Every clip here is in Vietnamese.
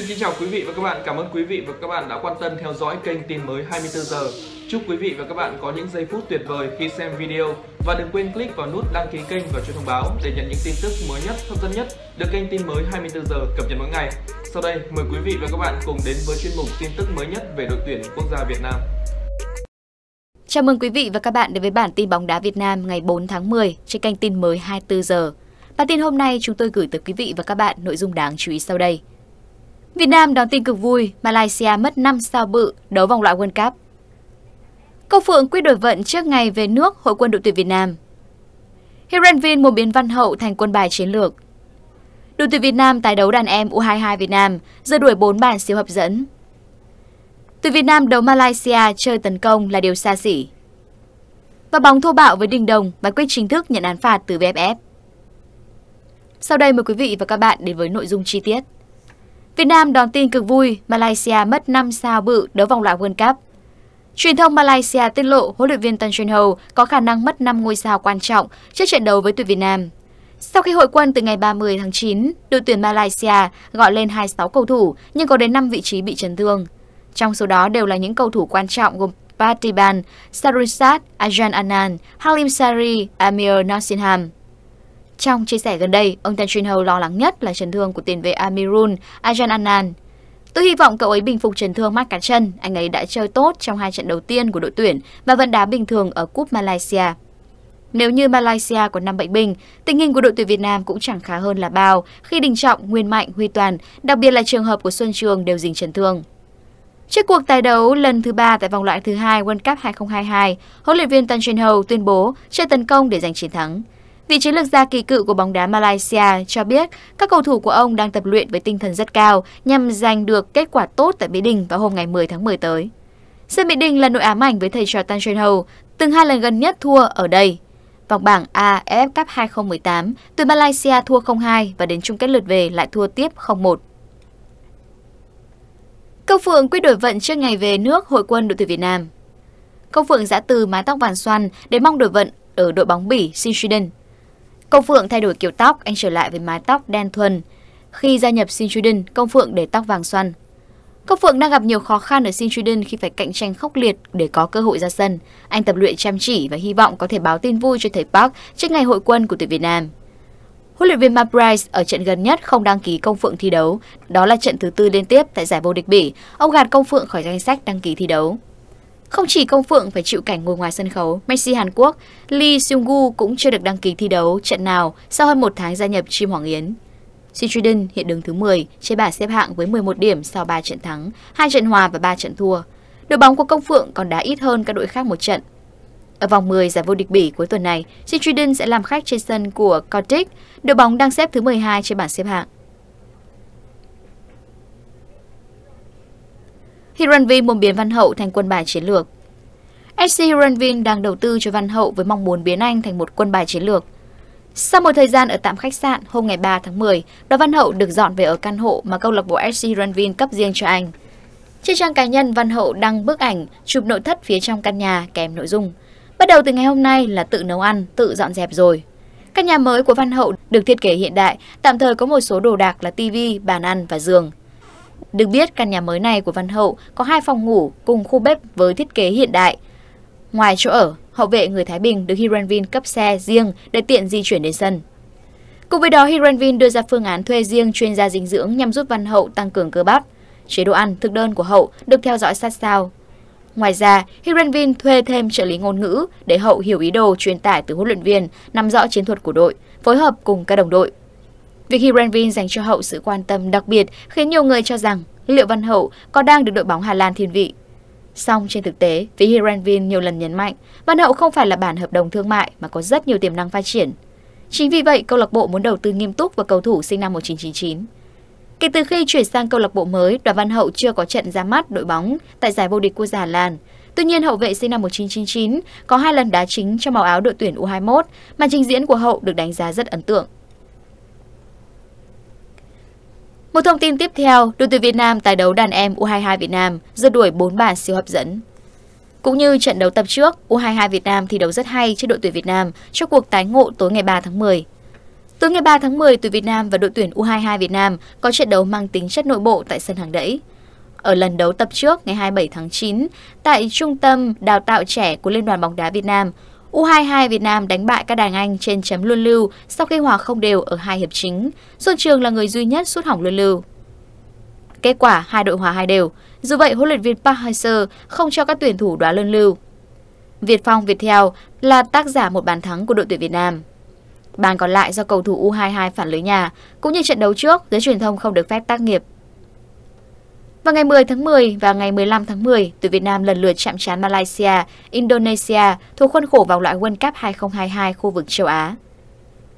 Xin kính chào quý vị và các bạn. Cảm ơn quý vị và các bạn đã quan tâm theo dõi kênh tin mới 24 giờ. Chúc quý vị và các bạn có những giây phút tuyệt vời khi xem video và đừng quên click vào nút đăng ký kênh và chuông thông báo để nhận những tin tức mới nhất, hấp dẫn nhất được kênh tin mới 24 giờ cập nhật mỗi ngày. Sau đây, mời quý vị và các bạn cùng đến với chuyên mục tin tức mới nhất về đội tuyển quốc gia Việt Nam. Chào mừng quý vị và các bạn đến với bản tin bóng đá Việt Nam ngày 4 tháng 10 trên kênh tin mới 24 giờ. Bản tin hôm nay chúng tôi gửi tới quý vị và các bạn nội dung đáng chú ý sau đây. Việt Nam đón tin cực vui, Malaysia mất 5 sao bự đấu vòng loại World Cup. Cầu Phượng quyết đổi vận trước ngày về nước Hội quân đội tuyển Việt Nam. Hirenvin một biến văn hậu thành quân bài chiến lược. Đội tuyển Việt Nam tái đấu đàn em U22 Việt Nam, giờ đuổi 4 bàn siêu hấp dẫn. Tuyển Việt Nam đấu Malaysia chơi tấn công là điều xa xỉ. Và bóng thô bạo với Đình Đồng và quyết chính thức nhận án phạt từ VFF. Sau đây mời quý vị và các bạn đến với nội dung chi tiết. Việt Nam đón tin cực vui, Malaysia mất 5 sao bự đấu vòng loại World Cup. Truyền thông Malaysia tiết lộ huấn luyện viên Tân Truyền Hầu có khả năng mất 5 ngôi sao quan trọng trước trận đấu với tuyển Việt Nam. Sau khi hội quân từ ngày 30 tháng 9, đội tuyển Malaysia gọi lên 26 cầu thủ nhưng có đến 5 vị trí bị chấn thương. Trong số đó đều là những cầu thủ quan trọng gồm Patiban, Sarusat, Ajan Anan, Halim Sari, Amir Nottingham. Trong chia sẻ gần đây, ông Tan Shinho lo lắng nhất là chấn thương của tiền vệ Amirun Ajan Anan. Tôi hy vọng cậu ấy bình phục chấn thương mắt cá chân, anh ấy đã chơi tốt trong hai trận đầu tiên của đội tuyển và vẫn đá bình thường ở Cúp Malaysia. Nếu như Malaysia có năm bệnh binh, tình hình của đội tuyển Việt Nam cũng chẳng khá hơn là bao khi Đình Trọng, Nguyên Mạnh, Huy Toàn, đặc biệt là trường hợp của Xuân Trường đều dính chấn thương. Trước cuộc tái đấu lần thứ ba tại vòng loại thứ hai World Cup 2022, huấn luyện viên Tan Jin Ho tuyên bố chơi tấn công để giành chiến thắng. Vị chiến lược gia kỳ cựu của bóng đá Malaysia cho biết các cầu thủ của ông đang tập luyện với tinh thần rất cao nhằm giành được kết quả tốt tại Mỹ Đình vào hôm ngày 10 tháng 10 tới. Sân Mỹ Đình là nội ám ảnh với thầy trò Tan Chuan Hầu, từng hai lần gần nhất thua ở đây. Vòng bảng AF Cup 2018, tuyển Malaysia thua 0-2 và đến chung kết lượt về lại thua tiếp 0-1. Câu Phượng quyết đổi vận trước ngày về nước hội quân đội tuyển Việt Nam. Câu Phượng giã từ mái tóc vàng xoăn để mong đổi vận ở đội bóng Bỉ Sweden Công Phượng thay đổi kiểu tóc, anh trở lại với mái tóc đen thuần. Khi gia nhập Sinchuden, Công Phượng để tóc vàng xoăn. Công Phượng đang gặp nhiều khó khăn ở Sinchuden khi phải cạnh tranh khốc liệt để có cơ hội ra sân. Anh tập luyện chăm chỉ và hy vọng có thể báo tin vui cho thầy Park trước ngày hội quân của tuyển Việt Nam. Huấn luyện viên Mark ở trận gần nhất không đăng ký Công Phượng thi đấu. Đó là trận thứ tư liên tiếp tại giải vô địch Bỉ. Ông gạt Công Phượng khỏi danh sách đăng ký thi đấu. Không chỉ Công Phượng phải chịu cảnh ngồi ngoài sân khấu, Messi Hàn Quốc Lee Seung-gu cũng chưa được đăng ký thi đấu trận nào sau hơn một tháng gia nhập chim Hoàng Yến. Sitridin hiện đứng thứ 10 trên bảng xếp hạng với 11 điểm sau 3 trận thắng, 2 trận hòa và 3 trận thua. Đội bóng của Công Phượng còn đá ít hơn các đội khác một trận. Ở vòng 10 giải vô địch bỉ cuối tuần này, Sitridin sẽ làm khách trên sân của Celtic, đội bóng đang xếp thứ 12 trên bảng xếp hạng. thì Ranvin muốn biến Văn Hậu thành quân bài chiến lược. SC Ranvin đang đầu tư cho Văn Hậu với mong muốn biến anh thành một quân bài chiến lược. Sau một thời gian ở tạm khách sạn, hôm ngày 3 tháng 10, Đoàn Văn Hậu được dọn về ở căn hộ mà câu lạc bộ SC Ranvin cấp riêng cho anh. Trên trang cá nhân, Văn Hậu đăng bức ảnh chụp nội thất phía trong căn nhà kèm nội dung. Bắt đầu từ ngày hôm nay là tự nấu ăn, tự dọn dẹp rồi. Căn nhà mới của Văn Hậu được thiết kế hiện đại, tạm thời có một số đồ đạc là tivi, bàn ăn và giường. Được biết, căn nhà mới này của Văn Hậu có hai phòng ngủ cùng khu bếp với thiết kế hiện đại. Ngoài chỗ ở, hậu vệ người Thái Bình được Hiranvin cấp xe riêng để tiện di chuyển đến sân. Cùng với đó, Hiranvin đưa ra phương án thuê riêng chuyên gia dinh dưỡng nhằm giúp Văn Hậu tăng cường cơ bắp. Chế độ ăn, thực đơn của Hậu được theo dõi sát sao. Ngoài ra, Hiranvin thuê thêm trợ lý ngôn ngữ để Hậu hiểu ý đồ truyền tải từ huấn luyện viên, nắm rõ chiến thuật của đội, phối hợp cùng các đồng đội. Việc Hirenvin dành cho Hậu sự quan tâm đặc biệt khiến nhiều người cho rằng liệu Văn Hậu có đang được đội bóng Hà Lan thiên vị. Song trên thực tế, phía Hirenvin nhiều lần nhấn mạnh Văn Hậu không phải là bản hợp đồng thương mại mà có rất nhiều tiềm năng phát triển. Chính vì vậy, câu lạc bộ muốn đầu tư nghiêm túc vào cầu thủ sinh năm 1999. Kể từ khi chuyển sang câu lạc bộ mới, Đoàn Văn Hậu chưa có trận ra mắt đội bóng tại giải vô địch quốc gia Hà Lan. Tuy nhiên, hậu vệ sinh năm 1999 có hai lần đá chính cho màu áo đội tuyển U21 màn trình diễn của Hậu được đánh giá rất ấn tượng. Một thông tin tiếp theo, đội tuyển Việt Nam tái đấu đàn em U22 Việt Nam rượt đuổi 4 bàn siêu hấp dẫn. Cũng như trận đấu tập trước, U22 Việt Nam thi đấu rất hay trên đội tuyển Việt Nam cho cuộc tái ngộ tối ngày 3 tháng 10. Tối ngày 3 tháng 10, tuyển Việt Nam và đội tuyển U22 Việt Nam có trận đấu mang tính chất nội bộ tại sân hàng đẫy. Ở lần đấu tập trước ngày 27 tháng 9, tại Trung tâm Đào tạo Trẻ của Liên đoàn bóng đá Việt Nam, U22 Việt Nam đánh bại các đàn Anh trên chấm luân lưu sau khi hòa không đều ở hai hiệp chính. Xuân Trường là người duy nhất sút hỏng luân lưu. Kết quả hai đội hòa hai đều. Dù vậy, huấn luyện viên Park Hang-seo không cho các tuyển thủ đoá luân lưu. Việt Phong việt theo là tác giả một bàn thắng của đội tuyển Việt Nam. Bàn còn lại do cầu thủ U22 phản lưới nhà, cũng như trận đấu trước, giới truyền thông không được phép tác nghiệp vào ngày 10 tháng 10 và ngày 15 tháng 10, tuyển Việt Nam lần lượt chạm trán Malaysia, Indonesia thuộc khuôn khổ vòng loại World Cup 2022 khu vực châu Á.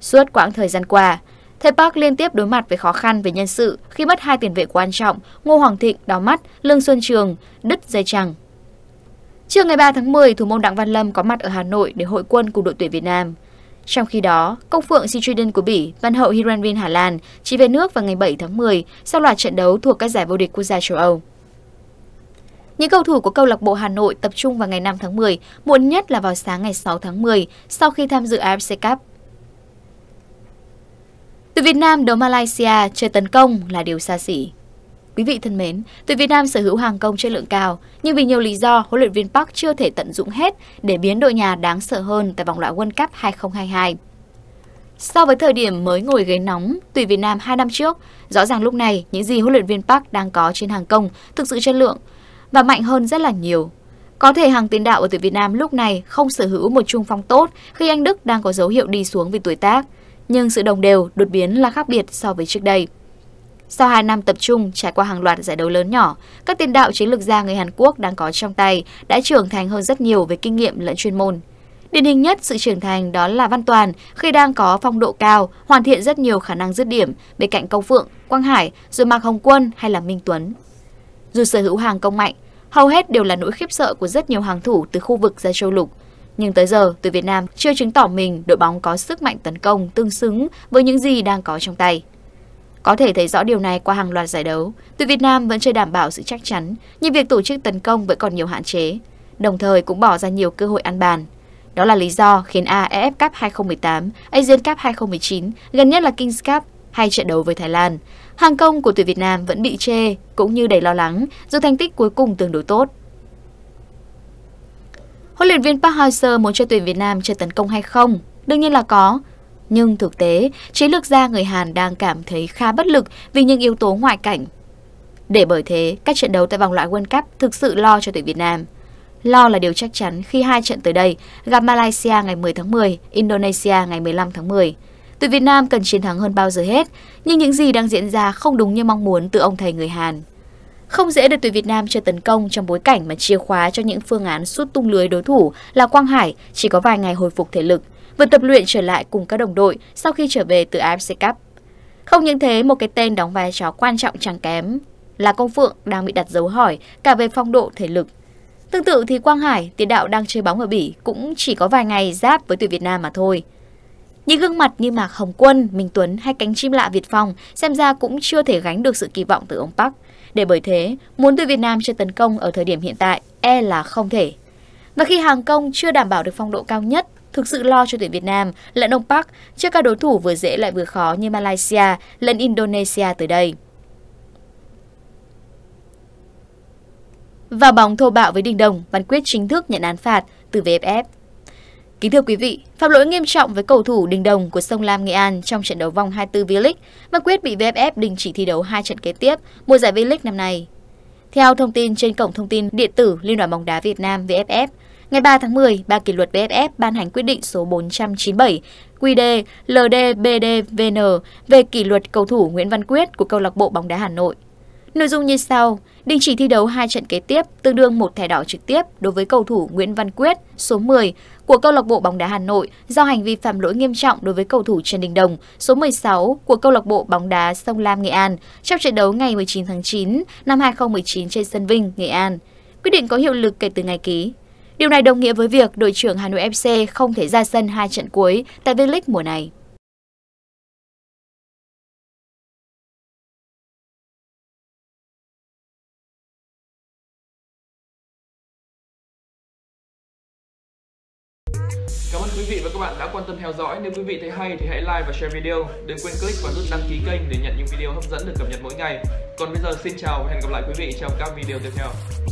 Suốt quãng thời gian qua, Thầy Park liên tiếp đối mặt với khó khăn về nhân sự khi mất hai tiền vệ quan trọng Ngô Hoàng Thịnh đau mắt, Lương Xuân Trường, đứt dây chằng. Trưa ngày 3 tháng 10, thủ môn Đặng Văn Lâm có mặt ở Hà Nội để hội quân cùng đội tuyển Việt Nam. Trong khi đó, công phượng Citridon của Bỉ, văn hậu Hiranvin Hà Lan chỉ về nước vào ngày 7 tháng 10 sau loạt trận đấu thuộc các giải vô địch quốc gia châu Âu. Những cầu thủ của câu lạc bộ Hà Nội tập trung vào ngày 5 tháng 10, muộn nhất là vào sáng ngày 6 tháng 10 sau khi tham dự AFC Cup. Từ Việt Nam đấu Malaysia chơi tấn công là điều xa xỉ. Quý vị thân mến, tuyển Việt Nam sở hữu hàng công chất lượng cao, nhưng vì nhiều lý do, huấn luyện viên Park chưa thể tận dụng hết để biến đội nhà đáng sợ hơn tại vòng loại World Cup 2022. So với thời điểm mới ngồi ghế nóng tuyển Việt Nam 2 năm trước, rõ ràng lúc này những gì huấn luyện viên Park đang có trên hàng công thực sự chất lượng và mạnh hơn rất là nhiều. Có thể hàng tiền đạo ở tuyển Việt Nam lúc này không sở hữu một trung phong tốt khi anh Đức đang có dấu hiệu đi xuống vì tuổi tác, nhưng sự đồng đều, đột biến là khác biệt so với trước đây. Sau 2 năm tập trung, trải qua hàng loạt giải đấu lớn nhỏ, các tiền đạo chiến lược gia người Hàn Quốc đang có trong tay đã trưởng thành hơn rất nhiều về kinh nghiệm lẫn chuyên môn. Điển hình nhất sự trưởng thành đó là Văn Toàn khi đang có phong độ cao, hoàn thiện rất nhiều khả năng dứt điểm bên cạnh Công Phượng, Quang Hải, rồi Mạc Hồng Quân hay là Minh Tuấn. Dù sở hữu hàng công mạnh, hầu hết đều là nỗi khiếp sợ của rất nhiều hàng thủ từ khu vực ra châu lục. Nhưng tới giờ, từ Việt Nam chưa chứng tỏ mình đội bóng có sức mạnh tấn công tương xứng với những gì đang có trong tay. Có thể thấy rõ điều này qua hàng loạt giải đấu, tuyển Việt Nam vẫn chưa đảm bảo sự chắc chắn, nhưng việc tổ chức tấn công vẫn còn nhiều hạn chế, đồng thời cũng bỏ ra nhiều cơ hội ăn bàn. Đó là lý do khiến AFF Cup 2018, Asian Cup 2019, gần nhất là Kings Cup hay trận đấu với Thái Lan. Hàng công của tuyển Việt Nam vẫn bị chê, cũng như đầy lo lắng, dù thành tích cuối cùng tương đối tốt. Huấn luyện viên Park Hang-seo muốn cho tuyển Việt Nam chơi tấn công hay không? Đương nhiên là có. Nhưng thực tế, chiến lược gia người Hàn đang cảm thấy khá bất lực vì những yếu tố ngoại cảnh. Để bởi thế, các trận đấu tại vòng loại World Cup thực sự lo cho tuyển Việt Nam. Lo là điều chắc chắn khi hai trận tới đây gặp Malaysia ngày 10 tháng 10, Indonesia ngày 15 tháng 10. Tuyển Việt Nam cần chiến thắng hơn bao giờ hết, nhưng những gì đang diễn ra không đúng như mong muốn từ ông thầy người Hàn. Không dễ được tuyển Việt Nam chơi tấn công trong bối cảnh mà chìa khóa cho những phương án sút tung lưới đối thủ là Quang Hải chỉ có vài ngày hồi phục thể lực vừa tập luyện trở lại cùng các đồng đội sau khi trở về từ AFC Cup. Không những thế, một cái tên đóng vai trò quan trọng chẳng kém là Công Phượng đang bị đặt dấu hỏi cả về phong độ thể lực. Tương tự thì Quang Hải, tiền đạo đang chơi bóng ở Bỉ cũng chỉ có vài ngày giáp với tuyển Việt Nam mà thôi. Những gương mặt như Mạc Hồng Quân, Minh Tuấn hay cánh chim lạ Việt Phong xem ra cũng chưa thể gánh được sự kỳ vọng từ ông Park. Để bởi thế, muốn tuyển Việt Nam chơi tấn công ở thời điểm hiện tại e là không thể. Và khi hàng công chưa đảm bảo được phong độ cao nhất thực sự lo cho tuyển Việt Nam lẫn ông Park trước các đối thủ vừa dễ lại vừa khó như Malaysia lẫn Indonesia tới đây. Vào bóng thô bạo với Đình Đồng, Văn Quyết chính thức nhận án phạt từ VFF. Kính thưa quý vị, phạm lỗi nghiêm trọng với cầu thủ Đình Đồng của Sông Lam Nghệ An trong trận đấu vòng 24 V-League, Văn Quyết bị VFF đình chỉ thi đấu hai trận kế tiếp mùa giải V-League năm nay. Theo thông tin trên cổng thông tin điện tử Liên đoàn bóng đá Việt Nam VFF, Ngày 3 tháng 10, Ban kỷ luật VFF ban hành quyết định số 497 QD LDBDVN về kỷ luật cầu thủ Nguyễn Văn Quyết của câu lạc bộ bóng đá Hà Nội. Nội dung như sau: Đình chỉ thi đấu 2 trận kế tiếp, tương đương một thẻ đỏ trực tiếp đối với cầu thủ Nguyễn Văn Quyết, số 10 của câu lạc bộ bóng đá Hà Nội do hành vi phạm lỗi nghiêm trọng đối với cầu thủ Trần Đình Đồng, số 16 của câu lạc bộ bóng đá Sông Lam Nghệ An trong trận đấu ngày 19 tháng 9 năm 2019 trên sân Vinh, Nghệ An. Quyết định có hiệu lực kể từ ngày ký. Điều này đồng nghĩa với việc đội trưởng Hà Nội FC không thể ra sân hai trận cuối tại V-League mùa này. Cảm ơn quý vị và các bạn đã quan tâm theo dõi. Nếu quý vị thấy hay thì hãy like và share video. Đừng quên click vào nút đăng ký kênh để nhận những video hấp dẫn được cập nhật mỗi ngày. Còn bây giờ xin chào và hẹn gặp lại quý vị trong các video tiếp theo.